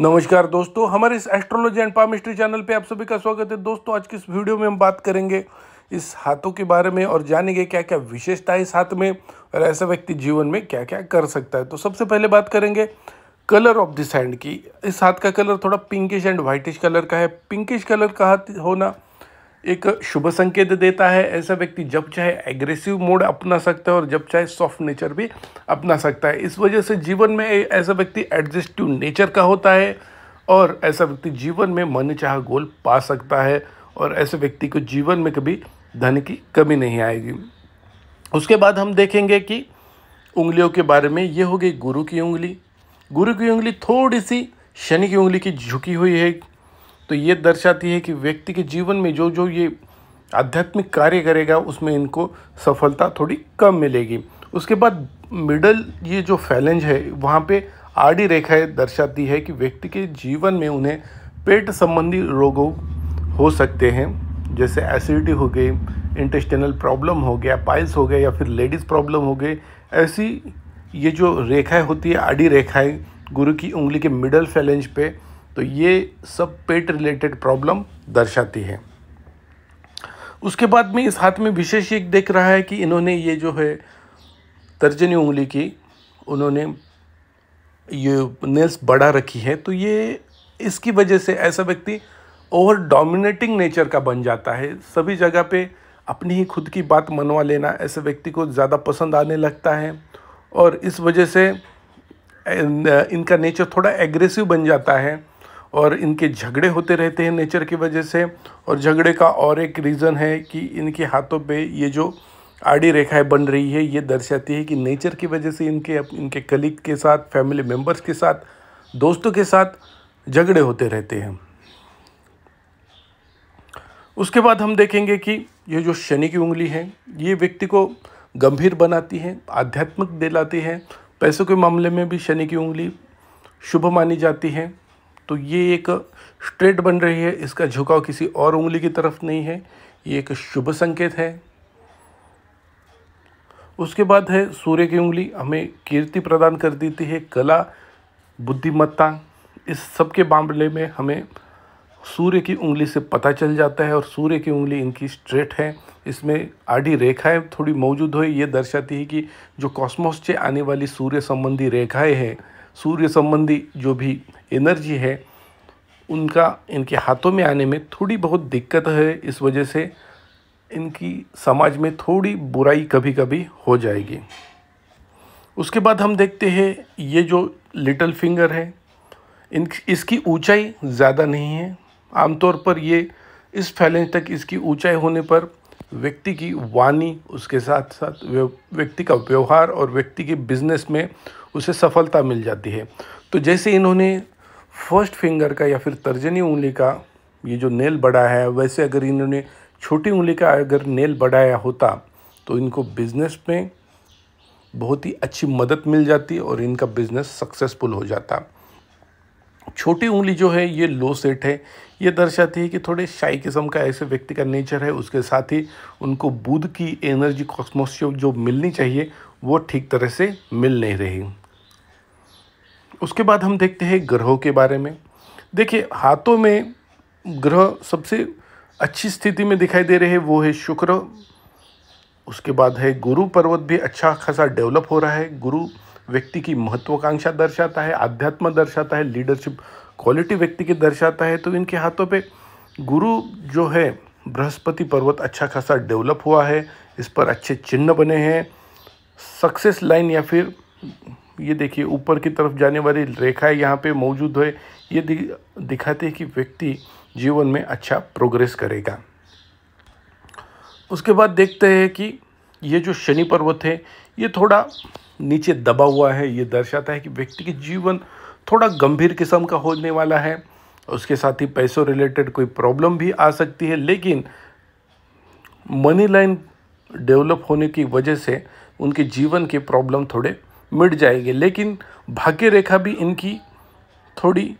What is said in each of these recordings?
नमस्कार दोस्तों हमारे इस एस्ट्रोलॉजी एंड पामिस्ट्री चैनल पे आप सभी का स्वागत है दोस्तों आज की इस वीडियो में हम बात करेंगे इस हाथों के बारे में और जानेंगे क्या क्या विशेषता है इस हाथ में और ऐसा व्यक्ति जीवन में क्या क्या कर सकता है तो सबसे पहले बात करेंगे कलर ऑफ दिस हैंड की इस हाथ का कलर थोड़ा पिंकिश एंड व्हाइटिश कलर का है पिंकिश कलर का हाथ होना एक शुभ संकेत देता है ऐसा व्यक्ति जब चाहे एग्रेसिव मोड अपना सकता है और जब चाहे सॉफ्ट नेचर भी अपना सकता है इस वजह से जीवन में ऐसा व्यक्ति एडजस्टिव नेचर का होता है और ऐसा व्यक्ति जीवन में मन चाह गोल पा सकता है और ऐसे व्यक्ति को जीवन में कभी धन की कमी नहीं आएगी उसके बाद हम देखेंगे कि उंगलियों के बारे में ये हो गई गुरु की उंगली गुरु की उंगली थोड़ी सी शनि की उंगली की झुकी हुई है तो ये दर्शाती है कि व्यक्ति के जीवन में जो जो ये आध्यात्मिक कार्य करेगा उसमें इनको सफलता थोड़ी कम मिलेगी उसके बाद मिडल ये जो फैलेंज है वहाँ पे आड़ी रेखाएं दर्शाती है कि व्यक्ति के जीवन में उन्हें पेट संबंधी रोगों हो सकते हैं जैसे एसिडिटी हो गई इंटेस्टिनल प्रॉब्लम हो गया पाइल्स हो गए या फिर लेडीज़ प्रॉब्लम हो गई ऐसी ये जो रेखाएं होती है आड़ी रेखाएं गुरु की उंगली के मिडल फैलेंज पर तो ये सब पेट रिलेटेड प्रॉब्लम दर्शाती है उसके बाद में इस हाथ में विशेष एक देख रहा है कि इन्होंने ये जो है तर्जनी उंगली की उन्होंने ये नेल्स बढ़ा रखी है तो ये इसकी वजह से ऐसा व्यक्ति ओवर डोमिनेटिंग नेचर का बन जाता है सभी जगह पे अपनी ही खुद की बात मनवा लेना ऐसे व्यक्ति को ज़्यादा पसंद आने लगता है और इस वजह से इनका नेचर थोड़ा एग्रेसिव बन जाता है और इनके झगड़े होते रहते हैं नेचर की वजह से और झगड़े का और एक रीज़न है कि इनके हाथों पे ये जो आड़ी रेखाएं बन रही है ये दर्शाती है कि नेचर की वजह से इनके इनके कलीग के साथ फैमिली मेम्बर्स के साथ दोस्तों के साथ झगड़े होते रहते हैं उसके बाद हम देखेंगे कि ये जो शनि की उंगली है ये व्यक्ति को गंभीर बनाती है आध्यात्मिक दिलाती है पैसों के मामले में भी शनि की उंगली शुभ मानी जाती है तो ये एक स्ट्रेट बन रही है इसका झुकाव किसी और उंगली की तरफ नहीं है ये एक शुभ संकेत है उसके बाद है सूर्य की उंगली हमें कीर्ति प्रदान कर देती है कला बुद्धिमत्ता इस सब के मामले में हमें सूर्य की उंगली से पता चल जाता है और सूर्य की उंगली इनकी स्ट्रेट है इसमें आड़ी रेखाएं थोड़ी मौजूद हुई ये दर्शाती है कि जो कॉस्मोस से आने वाली सूर्य संबंधी रेखाएं हैं सूर्य संबंधी जो भी एनर्जी है उनका इनके हाथों में आने में थोड़ी बहुत दिक्कत है इस वजह से इनकी समाज में थोड़ी बुराई कभी कभी हो जाएगी उसके बाद हम देखते हैं ये जो लिटल फिंगर है इन इसकी ऊंचाई ज़्यादा नहीं है आमतौर पर ये इस फैलेंज तक इसकी ऊंचाई होने पर व्यक्ति की वाणी उसके साथ साथ व्यक्ति का व्यवहार और व्यक्ति के बिजनेस में उसे सफलता मिल जाती है तो जैसे इन्होंने फर्स्ट फिंगर का या फिर तर्जनी उंगली का ये जो नेल बढ़ाया है वैसे अगर इन्होंने छोटी उंगली का अगर नेल बढ़ाया होता तो इनको बिज़नेस में बहुत ही अच्छी मदद मिल जाती और इनका बिज़नेस सक्सेसफुल हो जाता छोटी उंगली जो है ये लो सेट है ये दर्शाती है कि थोड़े शाही किस्म का ऐसे व्यक्ति का नेचर है उसके साथ ही उनको बुध की एनर्जी कॉस्मोस जो मिलनी चाहिए वो ठीक तरह से मिल नहीं रही उसके बाद हम देखते हैं ग्रहों के बारे में देखिए हाथों में ग्रह सबसे अच्छी स्थिति में दिखाई दे रहे हैं वो है शुक्र उसके बाद है गुरु पर्वत भी अच्छा खासा डेवलप हो रहा है गुरु व्यक्ति की महत्वाकांक्षा दर्शाता है आध्यात्म दर्शाता है लीडरशिप क्वालिटी व्यक्ति की दर्शाता है तो इनके हाथों पे गुरु जो है बृहस्पति पर्वत अच्छा खासा डेवलप हुआ है इस पर अच्छे चिन्ह बने हैं सक्सेस लाइन या फिर ये देखिए ऊपर की तरफ जाने वाली रेखाएं यहाँ पे मौजूद है ये दिखाते हैं कि व्यक्ति जीवन में अच्छा प्रोग्रेस करेगा उसके बाद देखते हैं कि ये जो शनि पर्वत है ये थोड़ा नीचे दबा हुआ है ये दर्शाता है कि व्यक्ति के जीवन थोड़ा गंभीर किस्म का होने वाला है उसके साथ ही पैसों रिलेटेड कोई प्रॉब्लम भी आ सकती है लेकिन मनी लाइन डेवलप होने की वजह से उनके जीवन के प्रॉब्लम थोड़े मिट जाएंगे लेकिन भाग्य रेखा भी इनकी थोड़ी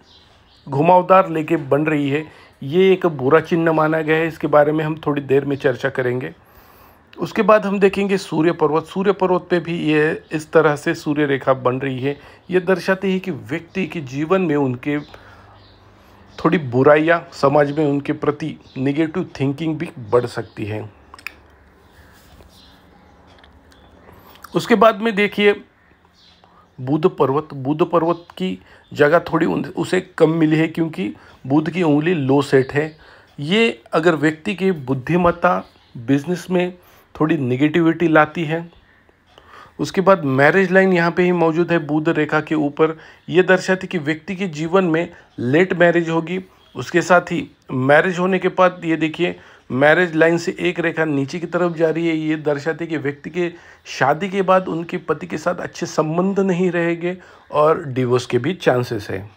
घुमावदार लेके बन रही है ये एक बुरा चिन्ह माना गया है इसके बारे में हम थोड़ी देर में चर्चा करेंगे उसके बाद हम देखेंगे सूर्य पर्वत सूर्य पर्वत पे भी ये इस तरह से सूर्य रेखा बन रही है ये दर्शाती है कि व्यक्ति के जीवन में उनके थोड़ी बुराइयाँ समाज में उनके प्रति निगेटिव थिंकिंग भी बढ़ सकती है उसके बाद में देखिए बुध पर्वत बुध पर्वत की जगह थोड़ी उसे कम मिली है क्योंकि बुध की उंगली लो सेट है ये अगर व्यक्ति की बुद्धिमत्ता बिजनेस में थोड़ी निगेटिविटी लाती है उसके बाद मैरिज लाइन यहाँ पे ही मौजूद है बुध रेखा के ऊपर ये दर्शाती कि व्यक्ति के जीवन में लेट मैरिज होगी उसके साथ ही मैरिज होने के बाद ये देखिए मैरिज लाइन से एक रेखा नीचे की तरफ जा रही है ये दर्शाती है कि व्यक्ति के शादी के बाद उनके पति के साथ अच्छे संबंध नहीं रहेंगे और डिवोर्स के भी चांसेस है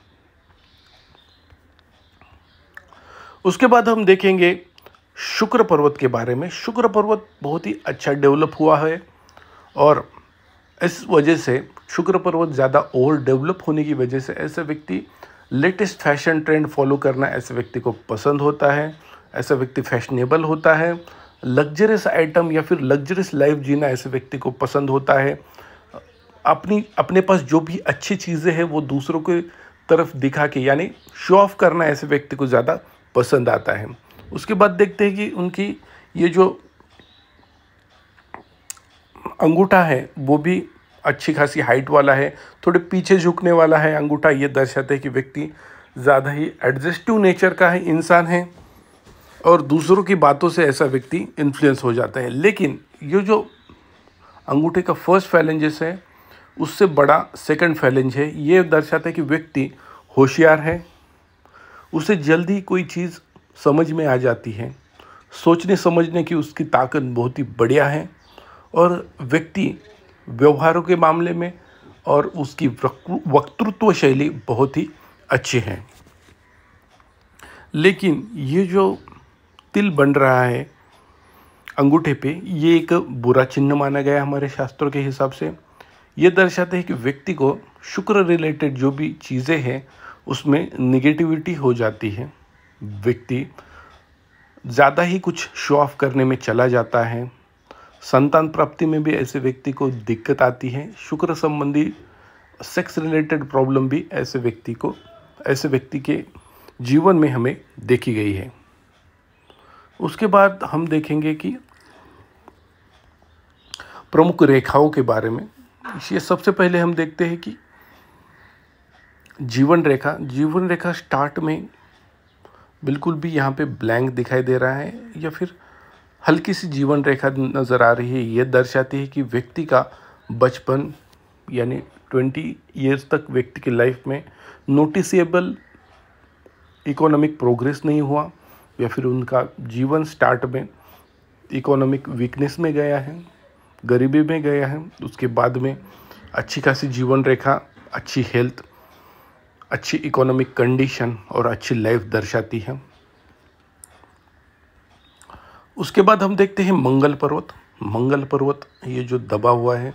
उसके बाद हम देखेंगे शुक्र पर्वत के बारे में शुक्र पर्वत बहुत ही अच्छा डेवलप हुआ है और इस वजह से शुक्र पर्वत ज़्यादा ओवर डेवलप होने की वजह से ऐसे व्यक्ति लेटेस्ट फैशन ट्रेंड फॉलो करना ऐसे व्यक्ति को पसंद होता है ऐसा व्यक्ति फैशनेबल होता है लग्जरियस आइटम या फिर लग्जरियस लाइफ जीना ऐसे व्यक्ति को पसंद होता है अपनी अपने पास जो भी अच्छी चीज़ें हैं वो दूसरों के तरफ दिखा के यानी शो ऑफ करना ऐसे व्यक्ति को ज़्यादा पसंद आता है उसके बाद देखते हैं कि उनकी ये जो अंगूठा है वो भी अच्छी खासी हाइट वाला है थोड़े पीछे झुकने वाला है अंगूठा ये दर्शाता है कि व्यक्ति ज़्यादा ही एडजस्टिव नेचर का है इंसान है और दूसरों की बातों से ऐसा व्यक्ति इन्फ्लुएंस हो जाता है लेकिन ये जो अंगूठे का फर्स्ट फैलेंजेस है उससे बड़ा सेकंड फैलेंज है ये दर्शाता है कि व्यक्ति होशियार है उसे जल्दी कोई चीज़ समझ में आ जाती है सोचने समझने की उसकी ताकत बहुत ही बढ़िया है और व्यक्ति व्यवहारों के मामले में और उसकी वक्तृत्व शैली बहुत ही अच्छी है लेकिन ये जो तिल बन रहा है अंगूठे पे ये एक बुरा चिन्ह माना गया है हमारे शास्त्रों के हिसाब से ये दर्शाते हैं कि व्यक्ति को शुक्र रिलेटेड जो भी चीज़ें हैं उसमें निगेटिविटी हो जाती है व्यक्ति ज़्यादा ही कुछ शो ऑफ करने में चला जाता है संतान प्राप्ति में भी ऐसे व्यक्ति को दिक्कत आती है शुक्र संबंधी सेक्स रिलेटेड प्रॉब्लम भी ऐसे व्यक्ति को ऐसे व्यक्ति के जीवन में हमें देखी गई है उसके बाद हम देखेंगे कि प्रमुख रेखाओं के बारे में इसलिए सबसे पहले हम देखते हैं कि जीवन रेखा जीवन रेखा स्टार्ट में बिल्कुल भी यहाँ पे ब्लैंक दिखाई दे रहा है या फिर हल्की सी जीवन रेखा नज़र आ रही है ये दर्शाती है कि व्यक्ति का बचपन यानी ट्वेंटी ईयर्स तक व्यक्ति की लाइफ में नोटिसेबल इकोनॉमिक प्रोग्रेस नहीं हुआ या फिर उनका जीवन स्टार्ट में इकोनॉमिक वीकनेस में गया है गरीबी में गया है उसके बाद में अच्छी खासी जीवन रेखा अच्छी हेल्थ अच्छी इकोनॉमिक कंडीशन और अच्छी लाइफ दर्शाती है उसके बाद हम देखते हैं मंगल पर्वत मंगल पर्वत ये जो दबा हुआ है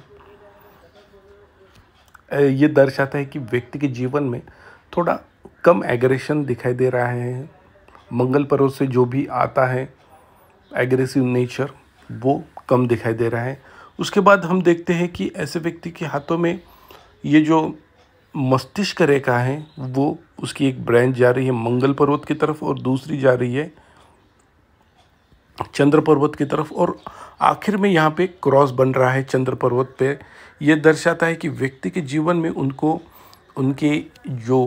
ये दर्शाता है कि व्यक्ति के जीवन में थोड़ा कम एग्रेशन दिखाई दे रहा है मंगल पर्वत से जो भी आता है एग्रेसिव नेचर वो कम दिखाई दे रहा है उसके बाद हम देखते हैं कि ऐसे व्यक्ति के हाथों में ये जो मस्तिष्क रेखा है वो उसकी एक ब्रांच जा रही है मंगल पर्वत की तरफ और दूसरी जा रही है चंद्र पर्वत की तरफ और आखिर में यहाँ पे क्रॉस बन रहा है चंद्र पर्वत पे ये दर्शाता है कि व्यक्ति के जीवन में उनको उनके जो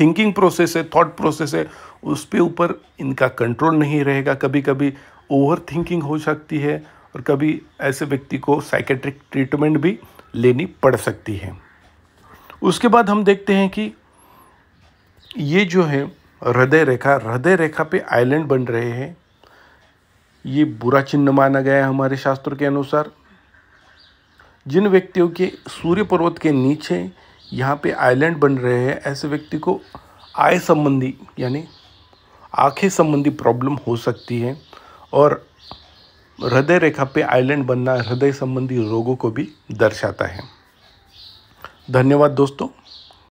थिंकिंग प्रोसेस है थॉट प्रोसेस है उस पर ऊपर इनका कंट्रोल नहीं रहेगा कभी कभी ओवर थिंकिंग हो सकती है और कभी ऐसे व्यक्ति को साइकेट्रिक ट्रीटमेंट भी लेनी पड़ सकती है उसके बाद हम देखते हैं कि ये जो है हृदय रेखा हृदय रेखा पे आइलैंड बन रहे हैं ये बुरा चिन्ह माना गया है हमारे शास्त्रों के अनुसार जिन व्यक्तियों के सूर्य पर्वत के नीचे यहाँ पे आइलैंड बन रहे हैं ऐसे व्यक्ति को आय संबंधी यानी आँखें संबंधी प्रॉब्लम हो सकती है और हृदय रेखा पे आइलैंड बनना हृदय संबंधी रोगों को भी दर्शाता है धन्यवाद दोस्तों